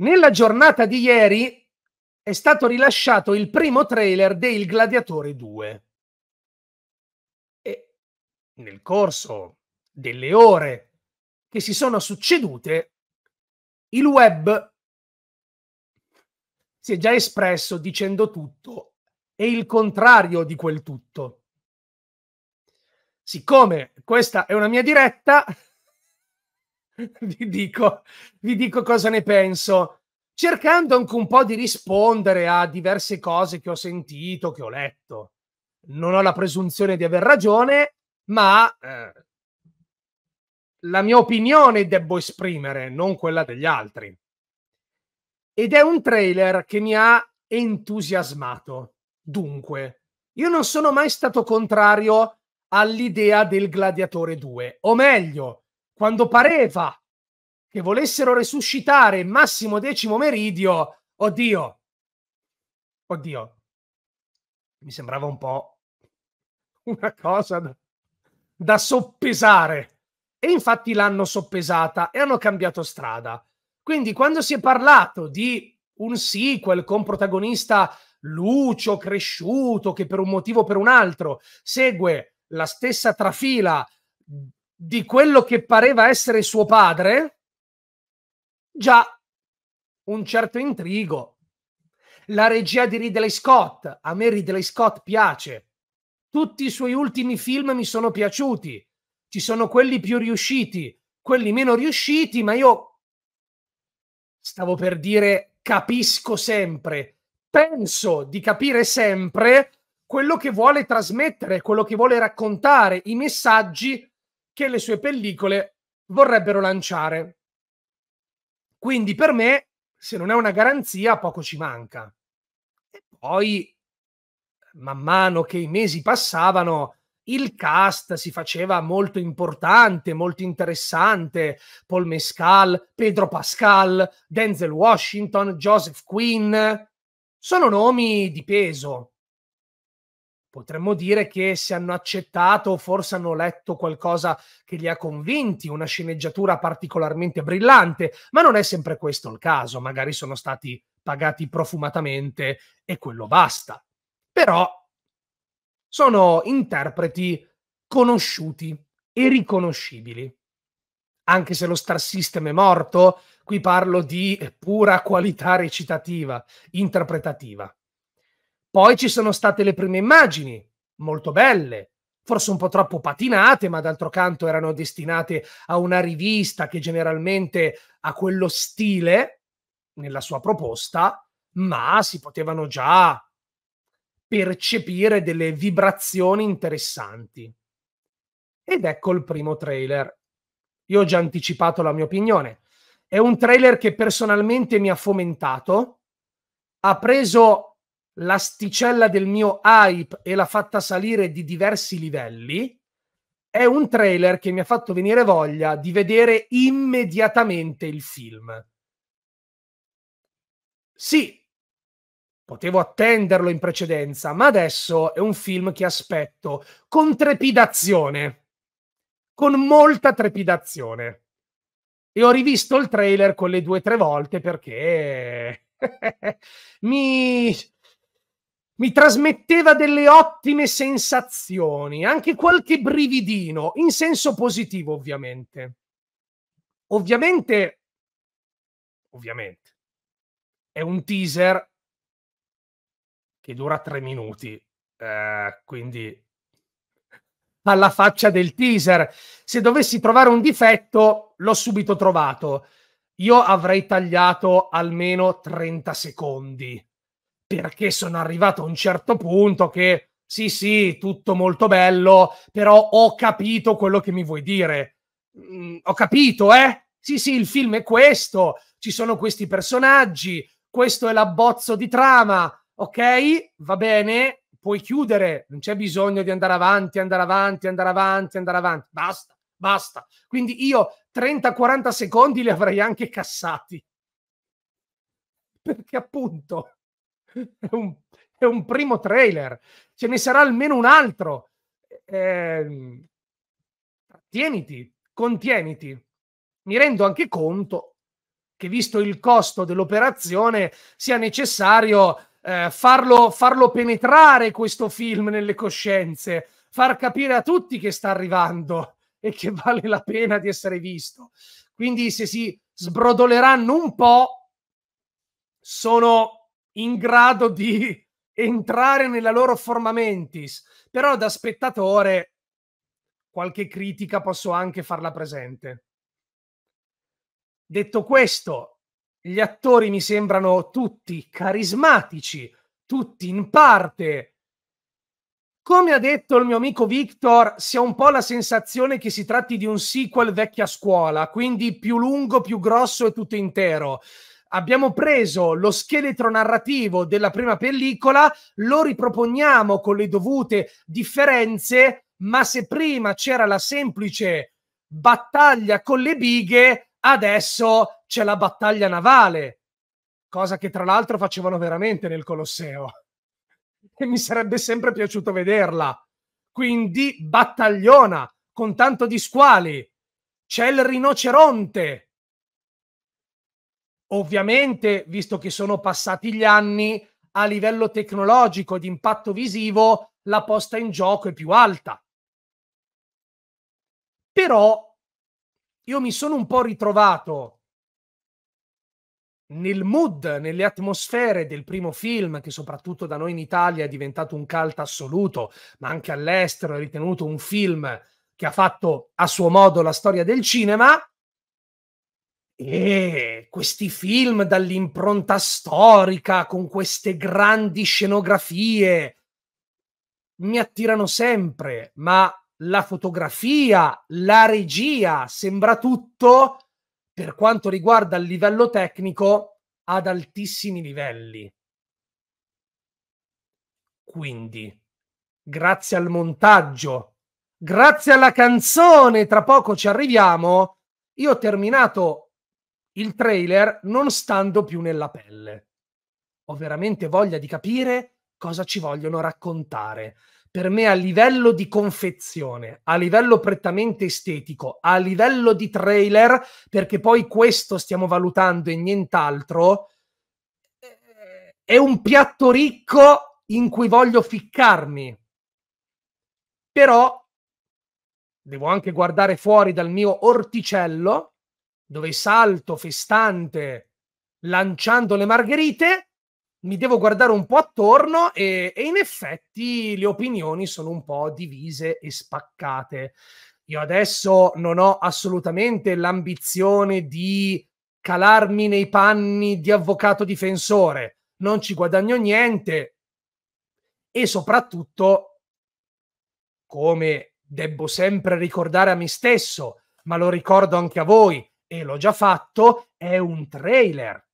Nella giornata di ieri è stato rilasciato il primo trailer del Gladiatore 2. E nel corso delle ore che si sono succedute, il web si è già espresso dicendo tutto e il contrario di quel tutto. Siccome questa è una mia diretta, vi, dico, vi dico cosa ne penso, cercando anche un po' di rispondere a diverse cose che ho sentito, che ho letto. Non ho la presunzione di aver ragione, ma eh, la mia opinione devo esprimere, non quella degli altri. Ed è un trailer che mi ha entusiasmato. Dunque, io non sono mai stato contrario all'idea del Gladiatore 2, o meglio, quando pareva che volessero resuscitare Massimo Decimo Meridio, oddio, oddio, mi sembrava un po' una cosa da, da soppesare. E infatti l'hanno soppesata e hanno cambiato strada. Quindi quando si è parlato di un sequel con protagonista Lucio cresciuto che per un motivo o per un altro segue la stessa trafila di quello che pareva essere suo padre, già un certo intrigo. La regia di Ridley Scott, a me Ridley Scott piace. Tutti i suoi ultimi film mi sono piaciuti. Ci sono quelli più riusciti, quelli meno riusciti, ma io stavo per dire capisco sempre, penso di capire sempre quello che vuole trasmettere, quello che vuole raccontare, i messaggi che le sue pellicole vorrebbero lanciare. Quindi per me, se non è una garanzia, poco ci manca. E poi, man mano che i mesi passavano, il cast si faceva molto importante, molto interessante. Paul Mescal, Pedro Pascal, Denzel Washington, Joseph Quinn. Sono nomi di peso potremmo dire che se hanno accettato o forse hanno letto qualcosa che li ha convinti, una sceneggiatura particolarmente brillante, ma non è sempre questo il caso, magari sono stati pagati profumatamente e quello basta. Però sono interpreti conosciuti e riconoscibili. Anche se lo star system è morto, qui parlo di pura qualità recitativa, interpretativa. Poi ci sono state le prime immagini, molto belle, forse un po' troppo patinate, ma d'altro canto erano destinate a una rivista che generalmente ha quello stile nella sua proposta, ma si potevano già percepire delle vibrazioni interessanti. Ed ecco il primo trailer. Io ho già anticipato la mia opinione. È un trailer che personalmente mi ha fomentato, ha preso l'asticella del mio hype e l'ha fatta salire di diversi livelli, è un trailer che mi ha fatto venire voglia di vedere immediatamente il film. Sì, potevo attenderlo in precedenza, ma adesso è un film che aspetto con trepidazione, con molta trepidazione. E ho rivisto il trailer con le due o tre volte perché mi, mi trasmetteva delle ottime sensazioni, anche qualche brividino, in senso positivo ovviamente. Ovviamente, ovviamente, è un teaser che dura tre minuti, eh, quindi alla faccia del teaser. Se dovessi trovare un difetto, l'ho subito trovato. Io avrei tagliato almeno 30 secondi perché sono arrivato a un certo punto che sì, sì, tutto molto bello, però ho capito quello che mi vuoi dire. Mm, ho capito, eh? Sì, sì, il film è questo, ci sono questi personaggi, questo è l'abbozzo di trama, ok? Va bene, puoi chiudere, non c'è bisogno di andare avanti, andare avanti, andare avanti, andare avanti, basta, basta. Quindi io 30-40 secondi li avrei anche cassati. Perché appunto è, un, è un, primo trailer, ce ne sarà almeno un altro. Eh, tieniti, contieniti. Mi rendo anche conto che visto il costo dell'operazione sia necessario eh, farlo, farlo penetrare questo film nelle coscienze, far capire a tutti che sta arrivando e che vale la pena di essere visto. Quindi se si sbrodoleranno un po', sono in grado di entrare nella loro forma mentis, però da spettatore qualche critica posso anche farla presente. Detto questo, gli attori mi sembrano tutti carismatici, tutti in parte. Come ha detto il mio amico Victor, si ha un po' la sensazione che si tratti di un sequel vecchia scuola, quindi più lungo, più grosso e tutto intero abbiamo preso lo scheletro narrativo della prima pellicola, lo riproponiamo con le dovute differenze, ma se prima c'era la semplice battaglia con le bighe, adesso c'è la battaglia navale, cosa che tra l'altro facevano veramente nel Colosseo e mi sarebbe sempre piaciuto vederla. Quindi battagliona con tanto di squali. C'è il rinoceronte Ovviamente, visto che sono passati gli anni, a livello tecnologico e di impatto visivo, la posta in gioco è più alta. Però io mi sono un po' ritrovato nel mood, nelle atmosfere del primo film, che soprattutto da noi in Italia è diventato un cult assoluto, ma anche all'estero è ritenuto un film che ha fatto a suo modo la storia del cinema, e eh, questi film dall'impronta storica, con queste grandi scenografie, mi attirano sempre, ma la fotografia, la regia, sembra tutto, per quanto riguarda il livello tecnico, ad altissimi livelli. Quindi, grazie al montaggio, grazie alla canzone, tra poco ci arriviamo, io ho terminato il trailer non stando più nella pelle. Ho veramente voglia di capire cosa ci vogliono raccontare. Per me a livello di confezione, a livello prettamente estetico, a livello di trailer, perché poi questo stiamo valutando e nient'altro, eh, è un piatto ricco in cui voglio ficcarmi. Però devo anche guardare fuori dal mio orticello dove salto festante lanciando le margherite, mi devo guardare un po' attorno e, e in effetti le opinioni sono un po' divise e spaccate. Io adesso non ho assolutamente l'ambizione di calarmi nei panni di avvocato difensore, non ci guadagno niente e soprattutto, come debbo sempre ricordare a me stesso, ma lo ricordo anche a voi, e l'ho già fatto, è un trailer.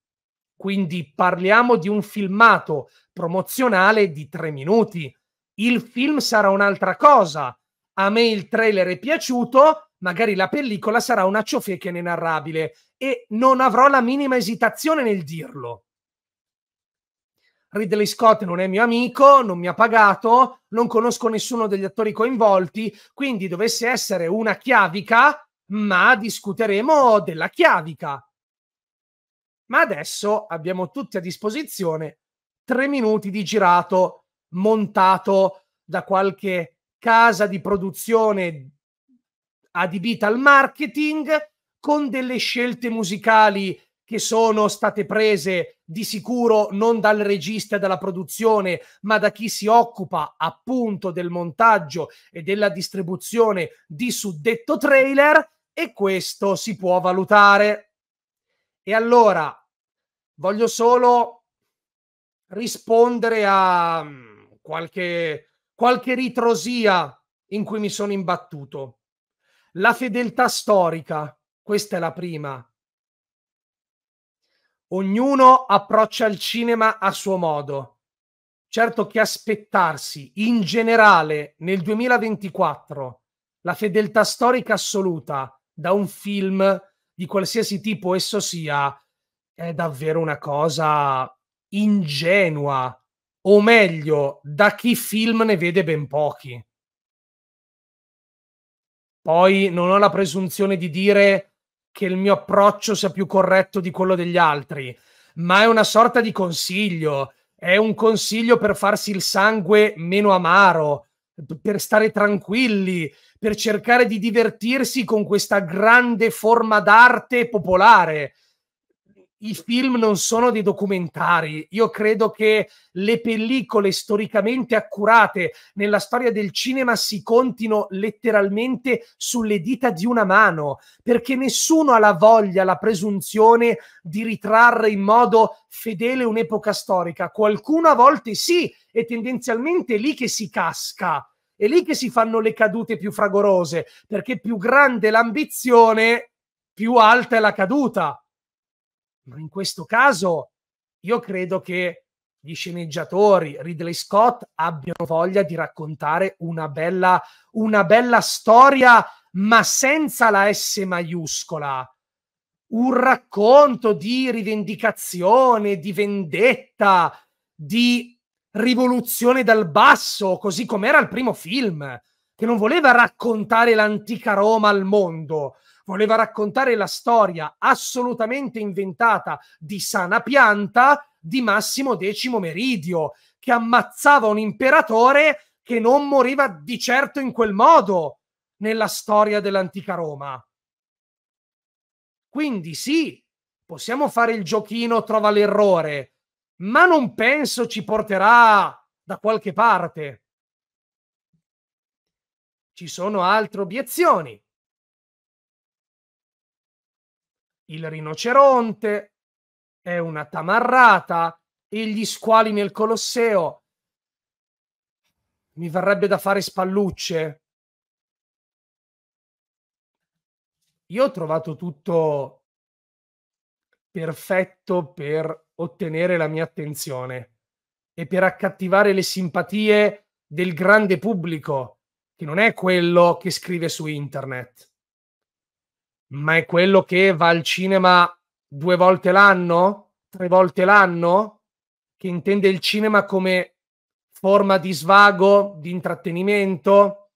Quindi parliamo di un filmato promozionale di tre minuti. Il film sarà un'altra cosa. A me il trailer è piaciuto, magari la pellicola sarà una ciofeca inenarrabile e non avrò la minima esitazione nel dirlo. Ridley Scott non è mio amico, non mi ha pagato, non conosco nessuno degli attori coinvolti, quindi dovesse essere una chiavica, ma discuteremo della chiavica. Ma adesso abbiamo tutti a disposizione tre minuti di girato montato da qualche casa di produzione adibita al marketing con delle scelte musicali che sono state prese di sicuro non dal regista e dalla produzione, ma da chi si occupa appunto del montaggio e della distribuzione di suddetto trailer e questo si può valutare. E allora voglio solo rispondere a mm, qualche, qualche ritrosia in cui mi sono imbattuto. La fedeltà storica, questa è la prima. Ognuno approccia il cinema a suo modo. Certo che aspettarsi in generale nel 2024 la fedeltà storica assoluta da un film di qualsiasi tipo esso sia, è davvero una cosa ingenua, o meglio, da chi film ne vede ben pochi. Poi non ho la presunzione di dire che il mio approccio sia più corretto di quello degli altri, ma è una sorta di consiglio, è un consiglio per farsi il sangue meno amaro, per stare tranquilli, per cercare di divertirsi con questa grande forma d'arte popolare. I film non sono dei documentari. Io credo che le pellicole storicamente accurate nella storia del cinema si contino letteralmente sulle dita di una mano, perché nessuno ha la voglia, la presunzione di ritrarre in modo fedele un'epoca storica. Qualcuno a volte sì, e tendenzialmente è lì che si casca è lì che si fanno le cadute più fragorose, perché più grande l'ambizione, più alta è la caduta. Ma in questo caso io credo che gli sceneggiatori, Ridley Scott, abbiano voglia di raccontare una bella, una bella storia, ma senza la S maiuscola. Un racconto di rivendicazione, di vendetta, di rivoluzione dal basso, così come era il primo film, che non voleva raccontare l'antica Roma al mondo, voleva raccontare la storia assolutamente inventata di sana pianta di Massimo X Meridio, che ammazzava un imperatore che non moriva di certo in quel modo nella storia dell'antica Roma. Quindi sì, possiamo fare il giochino trova l'errore, ma non penso ci porterà da qualche parte. Ci sono altre obiezioni. Il rinoceronte è una tamarrata e gli squali nel Colosseo. Mi verrebbe da fare spallucce. Io ho trovato tutto perfetto per ottenere la mia attenzione e per accattivare le simpatie del grande pubblico, che non è quello che scrive su internet, ma è quello che va al cinema due volte l'anno, tre volte l'anno, che intende il cinema come forma di svago, di intrattenimento.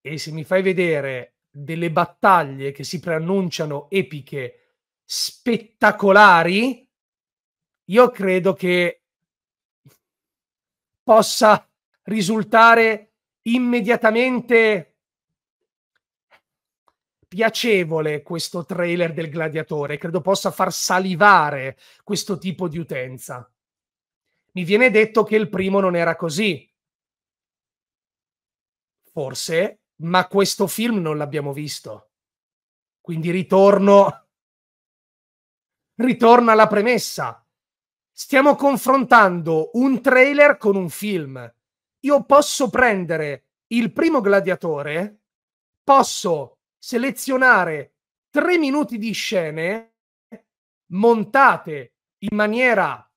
E se mi fai vedere delle battaglie che si preannunciano epiche spettacolari, io credo che possa risultare immediatamente piacevole questo trailer del gladiatore, credo possa far salivare questo tipo di utenza. Mi viene detto che il primo non era così. Forse, ma questo film non l'abbiamo visto. Quindi ritorno ritorna alla premessa. Stiamo confrontando un trailer con un film. Io posso prendere il primo gladiatore, posso selezionare tre minuti di scene montate in maniera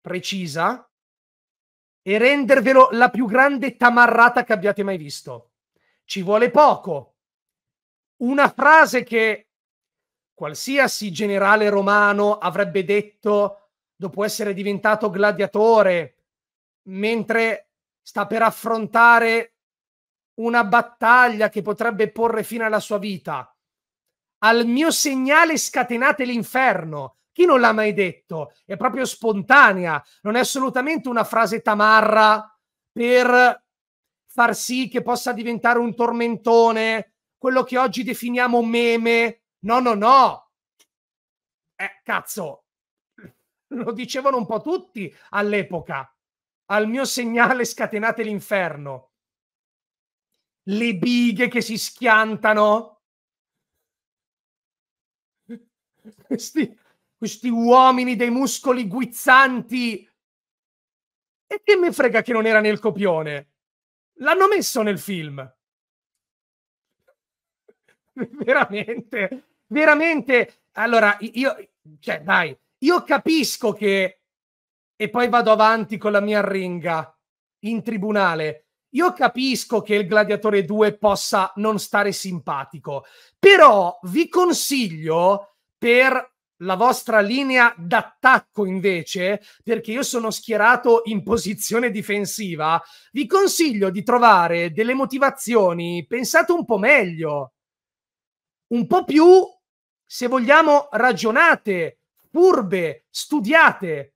precisa e rendervelo la più grande tamarrata che abbiate mai visto. Ci vuole poco. Una frase che qualsiasi generale romano avrebbe detto dopo essere diventato gladiatore, mentre sta per affrontare una battaglia che potrebbe porre fine alla sua vita. Al mio segnale scatenate l'inferno. Chi non l'ha mai detto? È proprio spontanea, non è assolutamente una frase tamarra per far sì che possa diventare un tormentone, quello che oggi definiamo meme, No, no, no. Eh, cazzo, lo dicevano un po' tutti all'epoca. Al mio segnale scatenate l'inferno. Le bighe che si schiantano. Questi, questi uomini dei muscoli guizzanti. E che me frega che non era nel copione? L'hanno messo nel film. Veramente veramente, allora, io, cioè, dai, io capisco che, e poi vado avanti con la mia ringa in tribunale, io capisco che il Gladiatore 2 possa non stare simpatico, però vi consiglio per la vostra linea d'attacco invece, perché io sono schierato in posizione difensiva, vi consiglio di trovare delle motivazioni, pensate un po' meglio, un po' più se vogliamo, ragionate, furbe, studiate.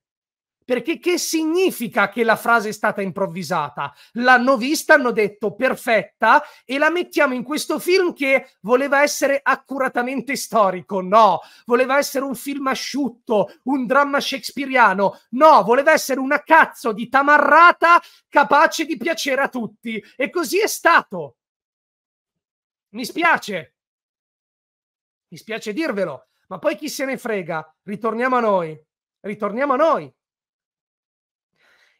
Perché che significa che la frase è stata improvvisata? L'hanno vista, hanno detto perfetta e la mettiamo in questo film che voleva essere accuratamente storico, no, voleva essere un film asciutto, un dramma shakespeariano, no, voleva essere una cazzo di tamarrata capace di piacere a tutti. E così è stato. Mi spiace, mi spiace dirvelo, ma poi chi se ne frega? Ritorniamo a noi. Ritorniamo a noi.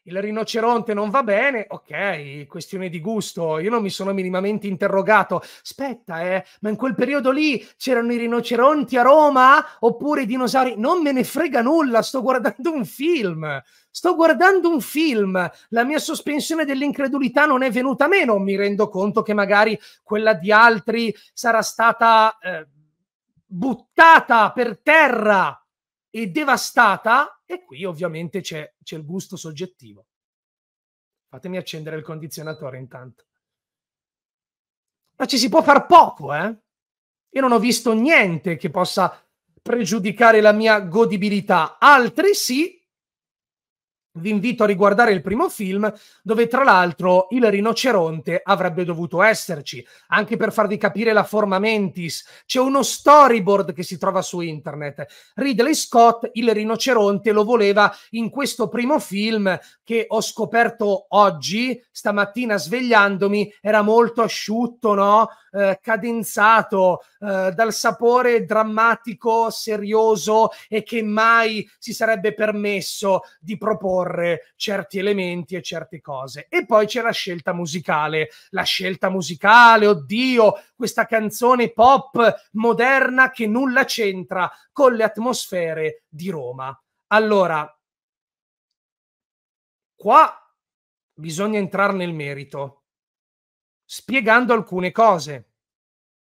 Il rinoceronte non va bene, ok, questione di gusto, io non mi sono minimamente interrogato. Aspetta, eh, ma in quel periodo lì c'erano i rinoceronti a Roma oppure i dinosauri? Non me ne frega nulla, sto guardando un film. Sto guardando un film, la mia sospensione dell'incredulità non è venuta meno, mi rendo conto che magari quella di altri sarà stata... Eh, buttata per terra e devastata, e qui ovviamente c'è, c'è il gusto soggettivo. Fatemi accendere il condizionatore intanto. Ma ci si può far poco, eh? Io non ho visto niente che possa pregiudicare la mia godibilità. Altri sì, vi invito a riguardare il primo film dove tra l'altro il rinoceronte avrebbe dovuto esserci, anche per farvi capire la forma mentis. C'è uno storyboard che si trova su internet. Ridley Scott il rinoceronte lo voleva in questo primo film che ho scoperto oggi, stamattina svegliandomi, era molto asciutto, no? eh, cadenzato, eh, dal sapore drammatico, serioso e che mai si sarebbe permesso di proporre certi elementi e certe cose. E poi c'è la scelta musicale, la scelta musicale, oddio, questa canzone pop moderna che nulla c'entra con le atmosfere di Roma. Allora, qua bisogna entrare nel merito spiegando alcune cose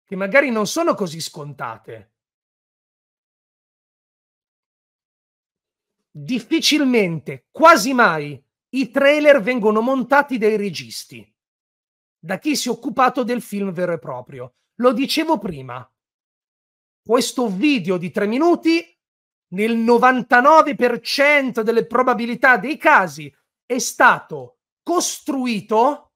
che magari non sono così scontate. Difficilmente, quasi mai, i trailer vengono montati dai registi, da chi si è occupato del film vero e proprio. Lo dicevo prima, questo video di tre minuti, nel 99% delle probabilità dei casi, è stato costruito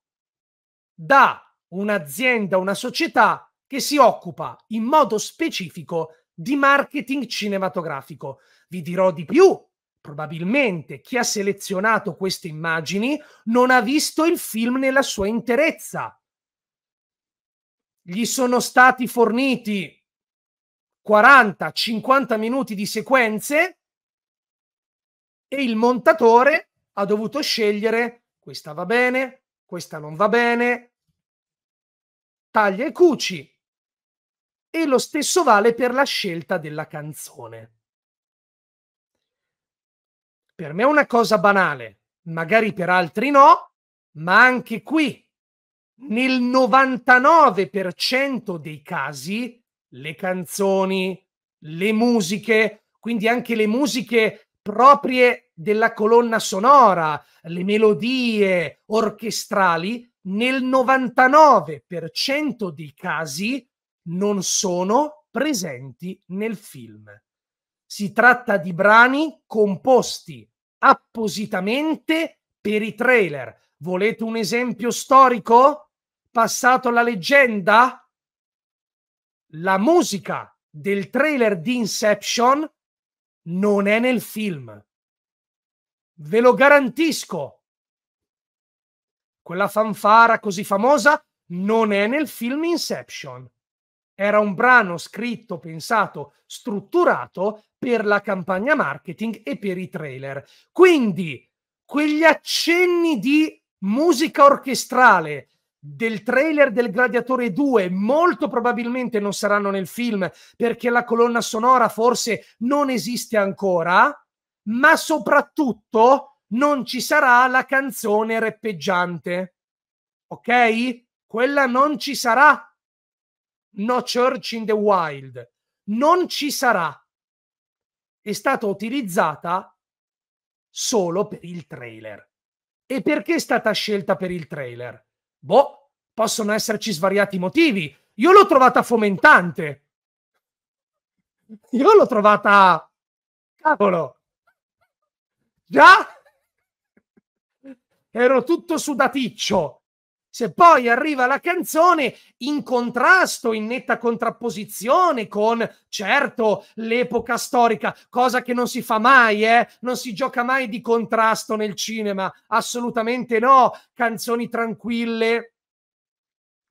da un'azienda, una società che si occupa in modo specifico di marketing cinematografico. Vi dirò di più, probabilmente chi ha selezionato queste immagini non ha visto il film nella sua interezza. Gli sono stati forniti 40-50 minuti di sequenze e il montatore ha dovuto scegliere questa va bene, questa non va bene, taglia e cuci. E lo stesso vale per la scelta della canzone. Per me è una cosa banale, magari per altri no, ma anche qui nel 99% dei casi le canzoni, le musiche, quindi anche le musiche proprie della colonna sonora, le melodie orchestrali nel 99% dei casi non sono presenti nel film. Si tratta di brani composti appositamente per i trailer. Volete un esempio storico? Passato alla leggenda? La musica del trailer di Inception non è nel film. Ve lo garantisco, quella fanfara così famosa non è nel film Inception. Era un brano scritto, pensato, strutturato per la campagna marketing e per i trailer. Quindi quegli accenni di musica orchestrale del trailer del Gladiatore 2 molto probabilmente non saranno nel film perché la colonna sonora forse non esiste ancora, ma soprattutto non ci sarà la canzone reppeggiante. Ok? Quella non ci sarà. No Church in the Wild. Non ci sarà. È stata utilizzata solo per il trailer. E perché è stata scelta per il trailer? Boh, possono esserci svariati motivi. Io l'ho trovata fomentante. Io l'ho trovata... Cavolo. Già? ero tutto sudaticcio. Se poi arriva la canzone in contrasto, in netta contrapposizione con, certo, l'epoca storica, cosa che non si fa mai, eh? Non si gioca mai di contrasto nel cinema, assolutamente no. Canzoni tranquille,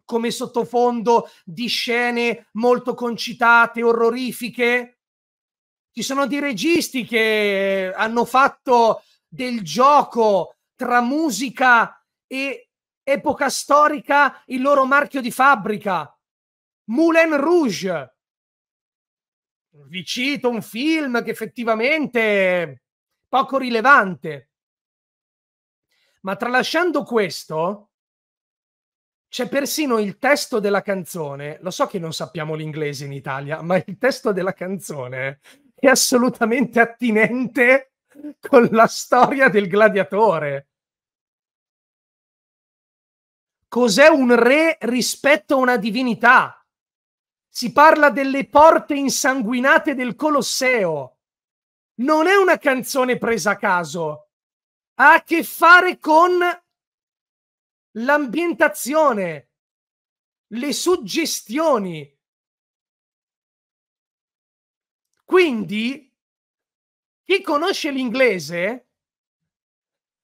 come sottofondo di scene molto concitate, orrorifiche. Ci sono dei registi che hanno fatto del gioco tra musica e epoca storica il loro marchio di fabbrica. Moulin Rouge. Vi cito un film che effettivamente è poco rilevante. Ma tralasciando questo, c'è persino il testo della canzone. Lo so che non sappiamo l'inglese in Italia, ma il testo della canzone è assolutamente attinente con la storia del gladiatore cos'è un re rispetto a una divinità. Si parla delle porte insanguinate del Colosseo. Non è una canzone presa a caso. Ha a che fare con l'ambientazione, le suggestioni. Quindi, chi conosce l'inglese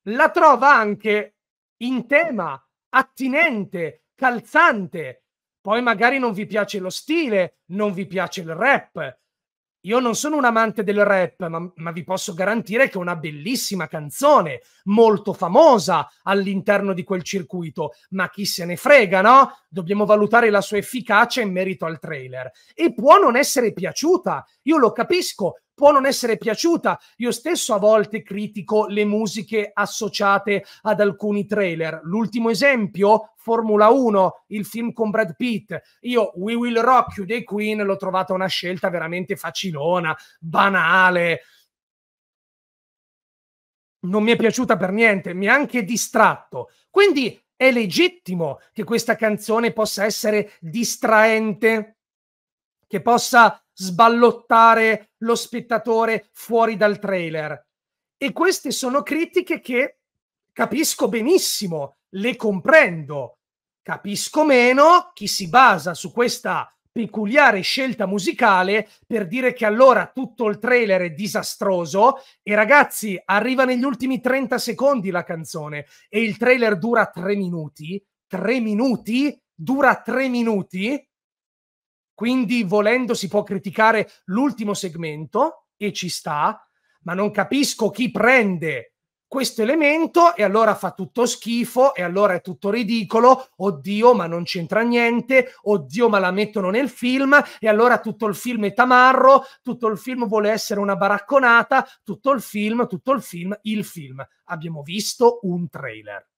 la trova anche in tema attinente, calzante. Poi magari non vi piace lo stile, non vi piace il rap. Io non sono un amante del rap, ma, ma vi posso garantire che è una bellissima canzone, molto famosa all'interno di quel circuito. Ma chi se ne frega, no? Dobbiamo valutare la sua efficacia in merito al trailer. E può non essere piaciuta, io lo capisco, può non essere piaciuta. Io stesso a volte critico le musiche associate ad alcuni trailer. L'ultimo esempio, Formula 1, il film con Brad Pitt. Io We Will Rock You dei Queen l'ho trovata una scelta veramente facilona, banale. Non mi è piaciuta per niente, mi ha anche distratto. Quindi è legittimo che questa canzone possa essere distraente, che possa sballottare lo spettatore fuori dal trailer. E queste sono critiche che capisco benissimo, le comprendo, capisco meno chi si basa su questa peculiare scelta musicale per dire che allora tutto il trailer è disastroso e ragazzi arriva negli ultimi 30 secondi la canzone e il trailer dura 3 minuti, 3 minuti, dura 3 minuti quindi, volendo, si può criticare l'ultimo segmento e ci sta, ma non capisco chi prende questo elemento e allora fa tutto schifo e allora è tutto ridicolo, oddio ma non c'entra niente, oddio ma la mettono nel film e allora tutto il film è tamarro, tutto il film vuole essere una baracconata, tutto il film, tutto il film, il film. Abbiamo visto un trailer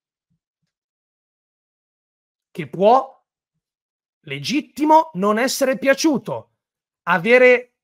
che può legittimo non essere piaciuto, avere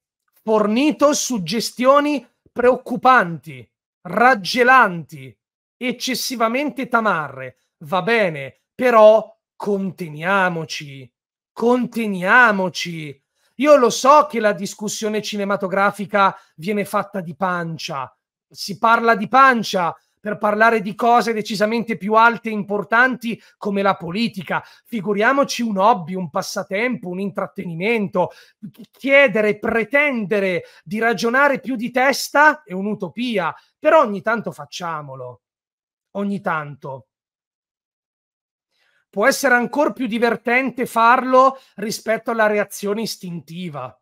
fornito suggestioni preoccupanti, raggelanti, eccessivamente tamarre. Va bene, però conteniamoci, conteniamoci. Io lo so che la discussione cinematografica viene fatta di pancia, si parla di pancia, per parlare di cose decisamente più alte e importanti come la politica. Figuriamoci un hobby, un passatempo, un intrattenimento. Chiedere, pretendere di ragionare più di testa è un'utopia, però ogni tanto facciamolo. Ogni tanto può essere ancora più divertente farlo rispetto alla reazione istintiva.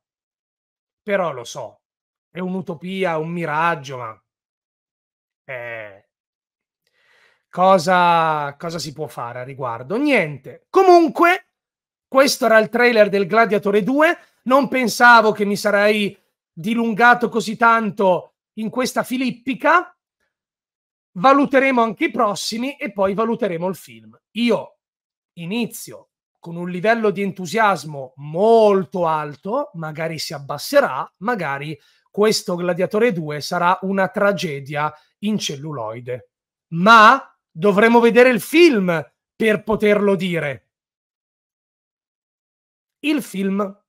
Però lo so, è un'utopia, un miraggio, ma Eh cosa, cosa si può fare a riguardo. Niente. Comunque, questo era il trailer del Gladiatore 2. Non pensavo che mi sarei dilungato così tanto in questa filippica. Valuteremo anche i prossimi e poi valuteremo il film. Io inizio con un livello di entusiasmo molto alto, magari si abbasserà, magari questo Gladiatore 2 sarà una tragedia in celluloide. Ma dovremmo vedere il film per poterlo dire. Il film